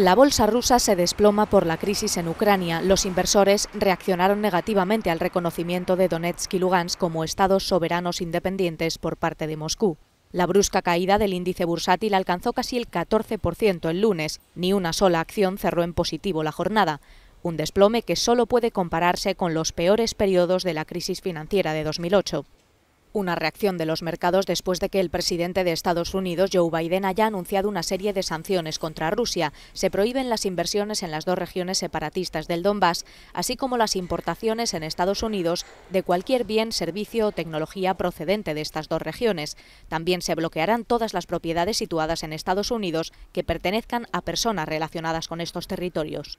La bolsa rusa se desploma por la crisis en Ucrania. Los inversores reaccionaron negativamente al reconocimiento de Donetsk y Lugansk como estados soberanos independientes por parte de Moscú. La brusca caída del índice bursátil alcanzó casi el 14% el lunes. Ni una sola acción cerró en positivo la jornada. Un desplome que solo puede compararse con los peores periodos de la crisis financiera de 2008. Una reacción de los mercados después de que el presidente de Estados Unidos, Joe Biden, haya anunciado una serie de sanciones contra Rusia. Se prohíben las inversiones en las dos regiones separatistas del Donbass, así como las importaciones en Estados Unidos de cualquier bien, servicio o tecnología procedente de estas dos regiones. También se bloquearán todas las propiedades situadas en Estados Unidos que pertenezcan a personas relacionadas con estos territorios.